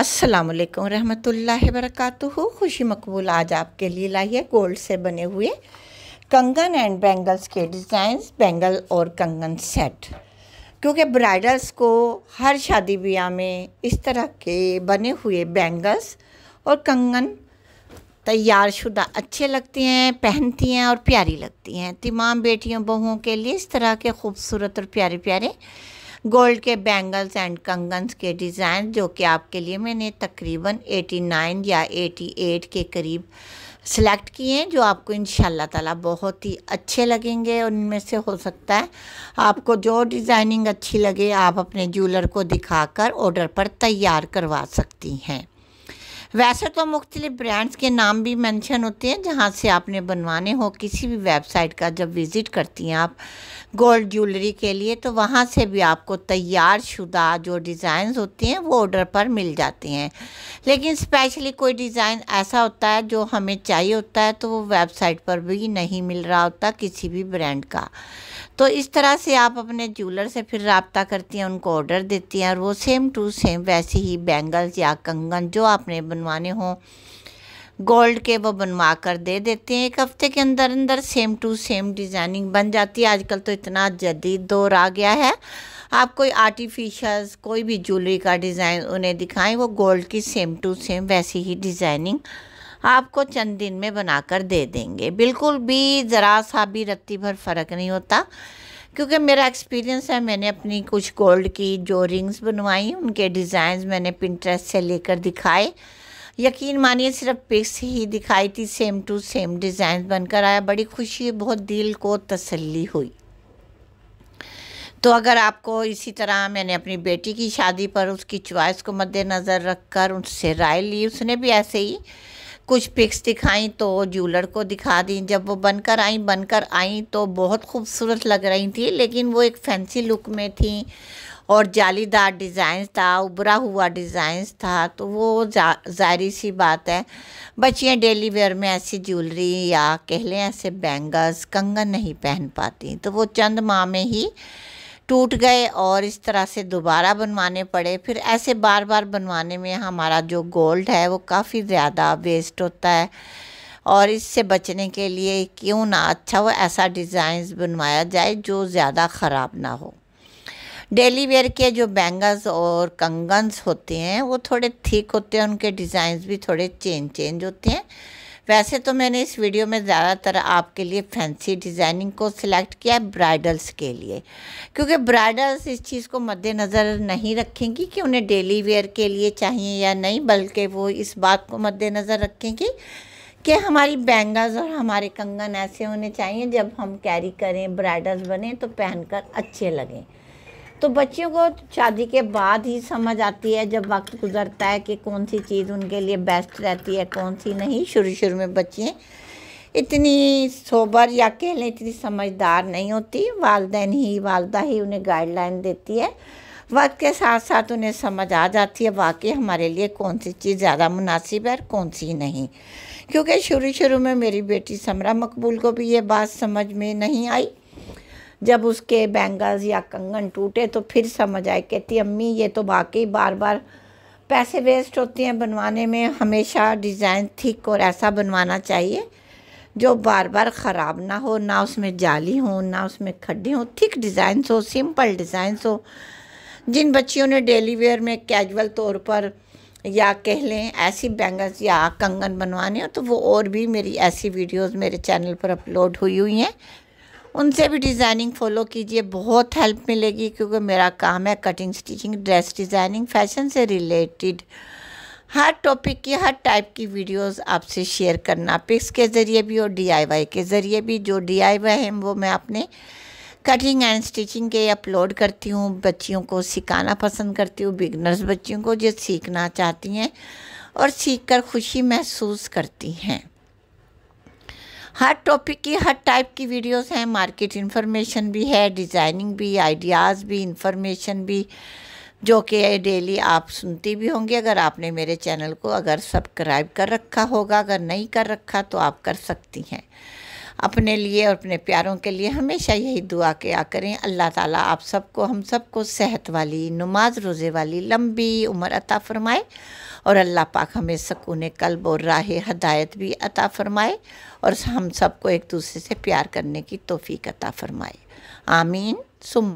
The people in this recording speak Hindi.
अस्सलाम वालेकुम रहमतुल्लाहि वरकatuhu खुशी मकबूल आज आपके लिए लाई है गोल्ड से बने हुए कंगन एंड बैंगल्स के डिज़ाइंस बैंगल और कंगन सेट क्योंकि ब्राइडल्स को हर शादी ब्याह में इस तरह के बने हुए बैंगल्स और कंगन तैयार शुदा अच्छे लगते हैं पहनती हैं और प्यारी लगती हैं तमाम बेटियों बहुओं के लिए इस तरह के खूबसूरत और प्यारे प्यारे गोल्ड के बैंगल्स एंड कंगन्स के डिज़ाइन जो कि आपके लिए मैंने तकरीबन 89 या 88 के करीब सेलेक्ट किए हैं जो आपको इन ताला बहुत ही अच्छे लगेंगे उनमें से हो सकता है आपको जो डिज़ाइनिंग अच्छी लगे आप अपने जूलर को दिखाकर ऑर्डर पर तैयार करवा सकती हैं वैसे तो मुख्तलि ब्रांड्स के नाम भी मेंशन होते हैं जहाँ से आपने बनवाने हो किसी भी वेबसाइट का जब विज़िट करती हैं आप गोल्ड ज्वेलरी के लिए तो वहाँ से भी आपको तैयार शुदा जो डिज़ाइन होते हैं वो ऑर्डर पर मिल जाते हैं लेकिन स्पेशली कोई डिज़ाइन ऐसा होता है जो हमें चाहिए होता है तो वो वेबसाइट पर भी नहीं मिल रहा होता किसी भी ब्रांड का तो इस तरह से आप अपने ज्वेलर से फिर रबता करती हैं उनको ऑर्डर देती हैं और वो सेम टू सेम वैसे ही बैंगल्स या कंगन जो आपने बन बनवाने हों गोल्ड के वो बनवा कर दे देते हैं एक हफ़्ते के अंदर अंदर सेम टू सेम डिज़ाइनिंग बन जाती है आजकल तो इतना जदीद दौर आ गया है आप कोई आर्टिफिशल्स कोई भी ज्वेलरी का डिज़ाइन उन्हें दिखाएं वो गोल्ड की सेम टू सेम वैसी ही डिज़ाइनिंग आपको चंद दिन में बनाकर दे देंगे बिल्कुल भी ज़रा सा भी रत्ती भर फ़र्क नहीं होता क्योंकि मेरा एक्सपीरियंस है मैंने अपनी कुछ गोल्ड की जो रिंग्स बनवाई उनके डिजाइन मैंने पिंट्रेस से लेकर दिखाए यकीन मानिए सिर्फ पिक्स ही दिखाई थी सेम टू सेम डिज़ाइन बनकर आया बड़ी खुशी बहुत दिल को तसल्ली हुई तो अगर आपको इसी तरह मैंने अपनी बेटी की शादी पर उसकी चॉइस को मद्देनज़र रखकर उनसे राय ली उसने भी ऐसे ही कुछ पिक्स दिखाई तो ज्वेलर को दिखा दी जब वो बनकर आई बनकर आई तो बहुत खूबसूरत लग रही थी लेकिन वो एक फैंसी लुक में थी और जालीदार डिज़ाइंस था उभरा हुआ डिज़ाइंस था तो वो ज़ाहरी सी बात है बच्चियाँ डेली वेयर में ऐसी ज्वेलरी या कह लें ऐसे बैंगल्स कंगन नहीं पहन पाती तो वो चंद माह में ही टूट गए और इस तरह से दोबारा बनवाने पड़े फिर ऐसे बार बार बनवाने में हमारा जो गोल्ड है वो काफ़ी ज़्यादा वेस्ट होता है और इससे बचने के लिए क्यों ना अच्छा वो ऐसा डिज़ाइंस बनवाया जाए जो ज़्यादा ख़राब ना हो डेली वेयर के जो बैंगल्स और कंगन्स होते हैं वो थोड़े थिक होते हैं उनके डिज़ाइंस भी थोड़े चेंज चेंज होते हैं वैसे तो मैंने इस वीडियो में ज़्यादातर आपके लिए फैंसी डिज़ाइनिंग को सिलेक्ट किया है ब्राइडल्स के लिए क्योंकि ब्राइडल्स इस चीज़ को मद्देनज़र नहीं रखेंगी कि उन्हें डेली वेयर के लिए चाहिए या नहीं बल्कि वो इस बात को मद्देनज़र रखेंगी कि हमारी बैंगल्स और हमारे कंगन ऐसे होने चाहिए जब हम कैरी करें ब्राइडल्स बने तो पहनकर अच्छे लगें तो बच्चियों को शादी के बाद ही समझ आती है जब वक्त गुजरता है कि कौन सी चीज़ उनके लिए बेस्ट रहती है कौन सी नहीं शुरू शुरू में बच्चे इतनी सोबर या कह लें इतनी समझदार नहीं होती वालदेन ही वालदा ही उन्हें गाइडलाइन देती है वक्त के साथ साथ उन्हें समझ आ जाती है वाकई हमारे लिए कौन सी चीज़ ज़्यादा मुनासिब है और कौन सी नहीं क्योंकि शुरू शुरू में मेरी बेटी समरा मकबूल को भी ये बात समझ में नहीं आई जब उसके बैंगल्स या कंगन टूटे तो फिर समझ आए कहती अम्मी ये तो वाकई बार बार पैसे वेस्ट होते हैं बनवाने में हमेशा डिज़ाइन थिक और ऐसा बनवाना चाहिए जो बार बार ख़राब ना हो ना उसमें जाली हो ना उसमें खड्डे हो थिक डिज़ाइंस हो सिंपल डिज़ाइंस हो जिन बच्चियों ने डेली वेयर में कैजुअल तौर पर या कह लें ऐसी बैंगल्स या कंगन बनवाने हो तो वो और भी मेरी ऐसी वीडियोस मेरे चैनल पर अपलोड हुई हुई हैं उनसे भी डिज़ाइनिंग फॉलो कीजिए बहुत हेल्प मिलेगी क्योंकि मेरा काम है cutting stitching dress designing fashion से रिलेटेड हर टॉपिक की हर टाइप की वीडियोस आपसे शेयर करना पिक्स के ज़रिए भी और डीआईवाई के ज़रिए भी जो डीआईवाई है वो मैं अपने कटिंग एंड स्टिचिंग के अपलोड करती हूँ बच्चियों को सिखाना पसंद करती हूँ बिगनर्स बच्चियों को जो सीखना चाहती हैं और सीख कर खुशी महसूस करती हैं हर टॉपिक की हर टाइप की वीडियोस हैं मार्केट इन्फॉर्मेशन भी है डिज़ाइनिंग भी आइडियाज़ भी इंफॉर्मेशन भी जो कि डेली आप सुनती भी होंगी अगर आपने मेरे चैनल को अगर सब्सक्राइब कर रखा होगा अगर नहीं कर रखा तो आप कर सकती हैं अपने लिए और अपने प्यारों के लिए हमेशा यही दुआ किया करें अल्लाह ताला आप सबको हम सबको सेहत वाली नमाज रोज़े वाली लंबी उम्र अता फ़रमाए और अल्लाह पाक हमें सकून कल्ब और राह हदायत भी अता फ़रमाए और हम सबको एक दूसरे से प्यार करने की तोफ़ी अता फ़रमाए आमीन सुम